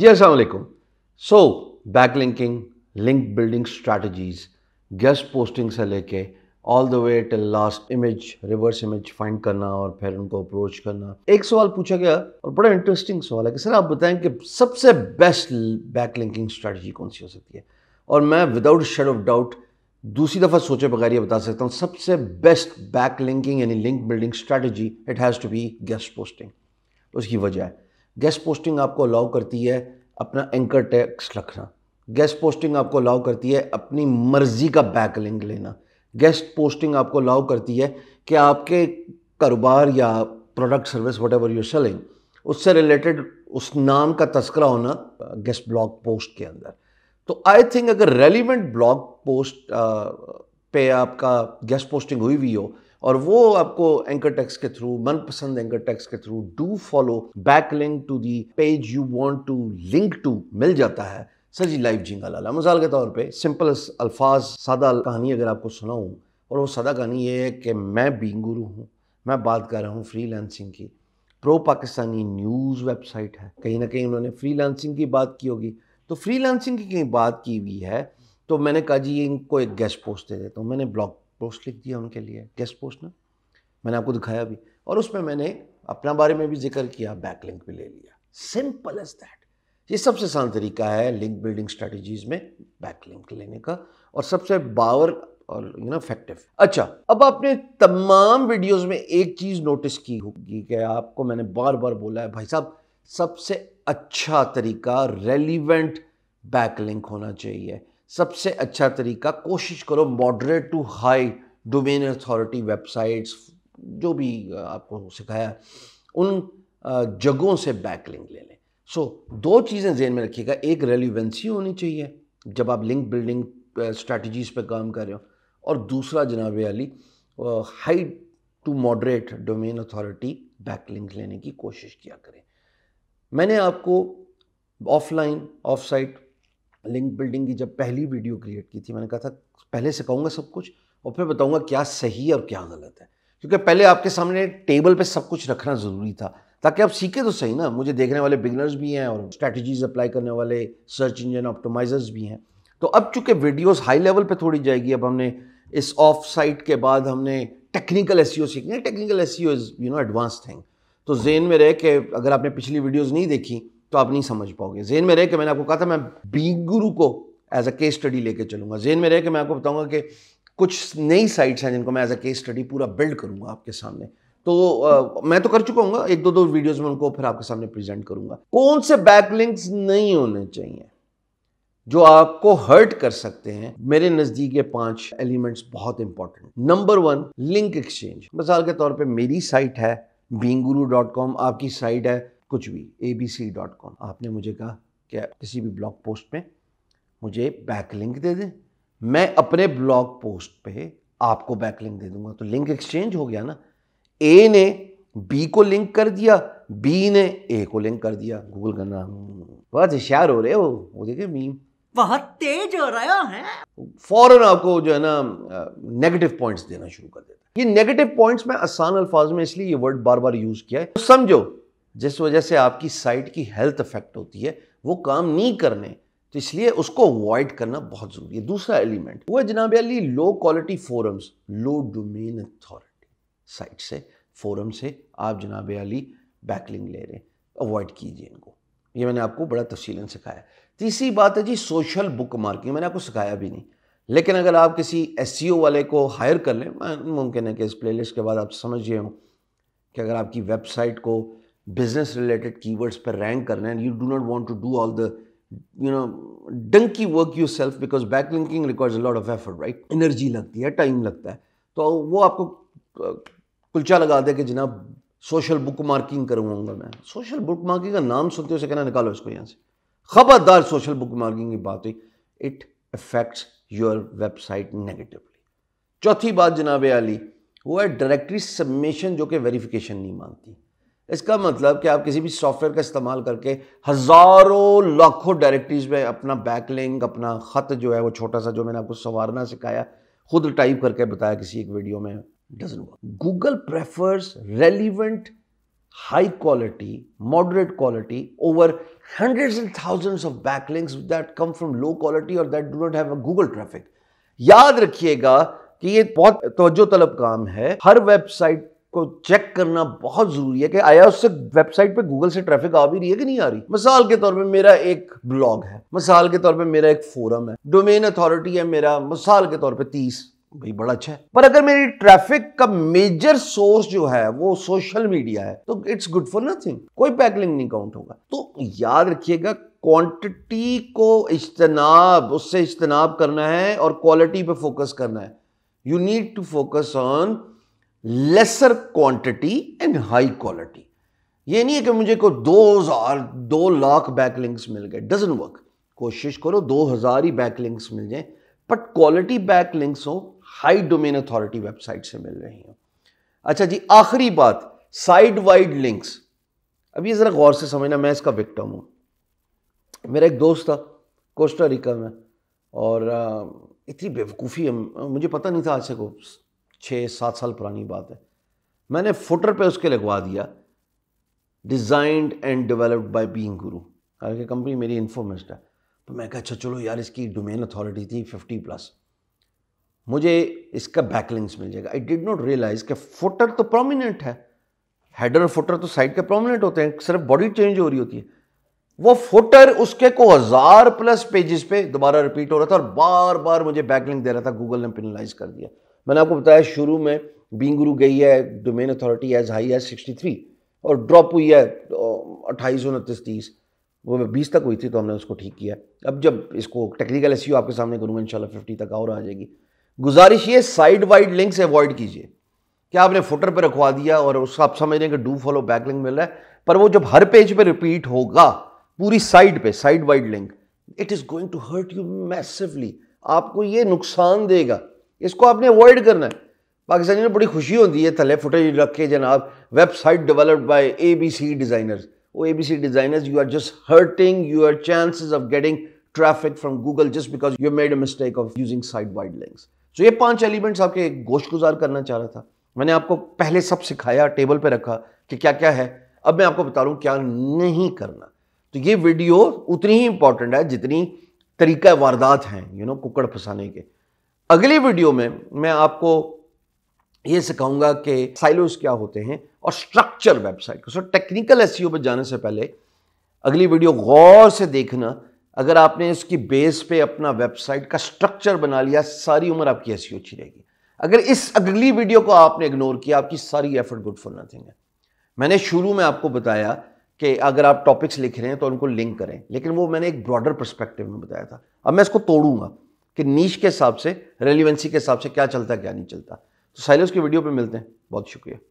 जी असलकुम so back linking link building strategies guest posting से लेके all the way till last image reverse image find करना और फिर उनको अप्रोच करना एक सवाल पूछा गया और बड़ा इंटरेस्टिंग सवाल है कि सर आप बताएं कि सबसे बेस्ट बैक लिंकिंग स्ट्रैटेजी कौन सी हो सकती है और मैं विदाउट शेड ऑफ डाउट दूसरी दफ़ा सोचे बगैर ये बता सकता हूँ सबसे बेस्ट बैक लिंकिंग यानी link building strategy it has to be guest posting उसकी वजह है गेस्ट पोस्टिंग आपको अलाउ करती है अपना एंकर टैक्स रखना गेस्ट पोस्टिंग आपको अलाउ करती है अपनी मर्ज़ी का बैक लिंक लेना गेस्ट पोस्टिंग आपको अलाउ करती है कि आपके कारोबार या product service whatever you selling उससे रिलेटेड उस नाम का तस्करा होना गेस्ट ब्लॉग पोस्ट के अंदर तो आई थिंक अगर रेलिवेंट ब्लॉग पोस्ट पे आपका गेस्ट पोस्टिंग हुई हुई हो और वो आपको एंकर टैक्स के थ्रू मनपसंद एंकर टैक्स के through do follow back link to the page you want to link to मिल जाता है सर जी लाइव जिंगा लाला मिसाल के तौर पे सिंपल अल्फाज सादा कहानी अगर आपको सुनाऊँ और वो सादा कहानी ये है कि मैं बींग गुरु हूँ मैं बात कर रहा हूँ लैंसिंग की प्रो पाकिस्तानी न्यूज़ वेबसाइट है कहीं ना कहीं उन्होंने लैंसिंग की बात की होगी तो लैंसिंग की कहीं बात की हुई है तो मैंने कहा जी इनको एक गेस्ट पोस्ट दे देता हूँ मैंने ब्लॉग पोस्ट लिख दिया उनके लिए गेस्ट पोस्ट ना मैंने आपको दिखाया भी और उसमें मैंने अपना बारे में भी जिक्र किया बैक लिंक भी ले लिया सिंपल एज दैट ये सबसे आसान तरीका है लिंक बिल्डिंग स्ट्रेटजीज में बैक लिंक लेने का और सबसे बावर और यू नो इफेक्टिव अच्छा अब आपने तमाम वीडियोस में एक चीज़ नोटिस की होगी कि आपको मैंने बार बार बोला है भाई साहब सबसे अच्छा तरीका रेलिवेंट बैकलिंक होना चाहिए सबसे अच्छा तरीका कोशिश करो moderate to high domain authority websites जो भी आपको सिखाया उन जगहों से लिंक ले लें सो so, दो चीज़ें जेन में रखिएगा एक रेलिवेंसी होनी चाहिए जब आप लिंक बिल्डिंग स्ट्रेटजीज पे काम कर रहे हो और दूसरा जनाब Ali high to moderate domain authority backlink लेने की कोशिश किया करें मैंने आपको offline off site link building की जब पहली वीडियो क्रिएट की थी मैंने कहा था पहले से कहूँगा सब कुछ और फिर बताऊँगा क्या सही है और क्या गलत है क्योंकि पहले आपके सामने टेबल पे सब कुछ रखना ज़रूरी था ताकि आप सीखे तो सही ना मुझे देखने वाले बिगनर्स भी हैं और स्ट्रैटेजीज अप्लाई करने वाले सर्च इंजन ऑप्टोमाइजर्स भी हैं तो अब चूंकि वीडियोस हाई लेवल पे थोड़ी जाएगी अब हमने इस ऑफ साइट के बाद हमने टेक्निकल एस सी सीखनी है technical S E O is you know advance thing तो जेन में रहे कि अगर आपने पिछली वीडियोज़ नहीं देखी तो आप नहीं समझ पाओगे जेन में रह के मैंने आपको कहा था मैं बी गुरु को एज अ केस स्टडी लेके चलूंगा जेन में रह के मैं आपको बताऊंगा कि कुछ नई साइट्स हैं जिनको मैं एज अ केस स्टडी पूरा बिल्ड करूंगा आपके सामने तो आ, मैं तो कर चुका हूँ एक दो दो वीडियोस में उनको फिर आपके सामने प्रेजेंट करूंगा कौन से बैकलिंक्स नहीं होने चाहिए जो आपको हर्ट कर सकते हैं मेरे नज़दीक ये पांच एलिमेंट्स बहुत important number one link exchange मिसाल के तौर पे मेरी साइट है बींगुरु आपकी साइट है कुछ भी A B C dot com आपने मुझे कहा क्या किसी भी ब्लॉग पोस्ट में मुझे बैक लिंक दे दें मैं अपने ब्लॉग पोस्ट पे आपको बैक लिंक दे दूंगा तो लिंक एक्सचेंज हो गया ना ए ने बी को लिंक कर दिया बी ने ए को लिंक कर दिया गूगल का नाम बहुत होशियार हो रहे हो वो देखे मीम बहुत तेज हो रहा है फौरन आपको जो है ना नेगेटिव पॉइंट्स देना शुरू कर देता है ये नेगेटिव पॉइंट्स मैं आसान अल्फाज में इसलिए ये वर्ड बार बार यूज किया है तो समझो जिस वजह से आपकी साइट की हेल्थ अफेक्ट होती है वो काम नहीं करने तो इसलिए उसको अवॉइड करना बहुत ज़रूरी है दूसरा एलिमेंट वो है जनाब Ali low quality forums low domain authority site से फोरम से आप जनाब अली बैकलिंग ले रहे हैं अवॉइड कीजिए इनको ये मैंने आपको बड़ा तफसीला सिखाया तीसरी बात है जी सोशल बुक मार्किंग मैंने आपको सिखाया भी नहीं लेकिन अगर आप किसी एस e वाले को हायर कर लें मुमकिन है कि इस प्ले के बाद आप समझ हो कि अगर आपकी वेबसाइट को business related keywords per rank karna and you do not want to do all the you know donkey work yourself because backlinking requires a lot of effort right energy lagti hai time lagta hai तो वो आपको कुलचा लगा दे कि जनाब social book marking करवाऊंगा मैं social book marking का नाम सुनते उसे कहना निकालो इसको यहाँ से खबरदार सोशल बुक मार्किंग की बात हुई it affects your website negatively चौथी बात जनाब आली वो है डायरेक्टरी सबमिशन जो कि वेरिफिकेशन नहीं मानती इसका मतलब कि आप किसी भी सॉफ्टवेयर का इस्तेमाल करके हज़ारों लाखों डायरेक्टरीज में अपना बैकलिंग अपना ख़त जो है वो छोटा सा जो मैंने आपको संवारना सिखाया खुद टाइप करके बताया किसी एक वीडियो में dozen Google prefers relevant high quality moderate quality over hundred and thousands of backlinks that come from low quality और that do not have a Google traffic याद रखिएगा कि ये बहुत तवज्जो तलब काम है हर वेबसाइट को चेक करना बहुत ज़रूरी है कि आया उससे वेबसाइट पे गूगल से ट्रैफिक आ भी रही है कि नहीं आ रही मिसाल के तौर पे मेरा एक ब्लॉग है मिसाल के तौर पे मेरा एक फोरम है डोमेन अथॉरिटी है मेरा मिसाल के तौर पे तीस भाई बड़ा अच्छा है पर अगर मेरी ट्रैफिक का मेजर सोर्स जो है वो सोशल मीडिया है तो इट्स गुड फॉर नथिंग कोई पैकलिंग नहीं काउंट होगा तो याद रखिएगा क्वांटिटी को इज्तनाब उससे इज्तनाब करना है और क्वालिटी पे फोकस करना है you need to focus on lesser quantity and high quality ये नहीं है कि मुझे को दो हजार दो लाख बैकलिंक्स मिल गए डजन वर्क कोशिश करो दो हजार ही बैकलिंक्स मिल जाए बट क्वालिटी बैकलिंक्स हो हाई डोमेन अथॉरिटी वेबसाइट से मिल रही हो अच्छा जी आखिरी बात साइड वाइड लिंक्स अब ये ज़रा गौर से समझना मैं इसका विक्टम हूं मेरा एक दोस्त था कोस्टा रिका में और इतनी बेवकूफ़ी मुझे पता नहीं था आज से को छः सात साल पुरानी बात है मैंने फुटर पे उसके लगवा दिया designed and developed by Being Guru हालांकि कंपनी मेरी इन्फॉर्मेस्ट है तो मैं कहा अच्छा चलो यार इसकी डोमेन अथॉरिटी थी फिफ्टी प्लस मुझे इसका बैकलिंग्स मिल जाएगा आई डिड नॉट रियलाइज़ कि फुटर तो प्रोमिनेंट है हेडर फुटर तो साइड के प्रोमिनेंट होते हैं सिर्फ बॉडी चेंज हो रही होती है वो फुटर उसके को हज़ार प्लस पेजेस पे दोबारा रिपीट हो रहा था और बार बार मुझे बैकलिंग दे रहा था गूगल ने पिनलाइज कर दिया मैंने आपको बताया शुरू में बींग गुरु गई है domain authority as high as sixty three और ड्रॉप हुई है अट्ठाईस उनतीस तीस वो बीस तक हुई थी तो हमने उसको ठीक किया अब जब इसको टेक्निकल एस आपके सामने करूँगा इंशाल्लाह फिफ्टी तक और आ जाएगी गुजारिश ये साइड वाइड लिंक्स अवॉइड कीजिए क्या आपने फुटर पर रखवा दिया और उसका आप समझ रहे हैं कि डू फॉलो बैक लिंक मिल रहा है पर वो जब हर पेज पे रिपीट होगा पूरी साइड पे site wide link it is going to hurt you massively आपको ये नुकसान देगा इसको आपने अवॉइड करना है पाकिस्तानी ने बड़ी खुशी होती है थले फुटेज रख के जनाब website developed by A B C designers वो A B C designers you are just hurting your chances of getting traffic from Google just because you made a mistake of using site wide links तो ये पांच elements आपके गोश गुजार करना चाह रहा था मैंने आपको पहले सब सिखाया टेबल पर रखा कि क्या क्या है अब मैं आपको बता रहा क्या नहीं करना तो ये वीडियो उतनी ही इंपॉर्टेंट है जितनी तरीका वारदात हैं यू नो कुकड़ फंसाने के अगली वीडियो में मैं आपको यह सिखाऊंगा कि साइलोस क्या होते हैं और structure website so technical S पर जाने से पहले अगली वीडियो गौर से देखना अगर आपने इसकी बेस पे अपना वेबसाइट का स्ट्रक्चर बना लिया सारी उम्र आपकी ऐसी e अच्छी रहेगी अगर इस अगली वीडियो को आपने इग्नोर किया आपकी सारी एफर्ट गुड फॉर नथिंग है मैंने शुरू में आपको बताया कि अगर आप टॉपिक्स लिख रहे हैं तो उनको लिंक करें लेकिन वो मैंने एक ब्रॉडर परस्पेक्टिव में बताया था अब मैं इसको तोड़ूंगा कि नीच के हिसाब से रेलिवेंसी के हिसाब से क्या चलता है क्या नहीं चलता तो साइलोस की वीडियो पर मिलते हैं बहुत शुक्रिया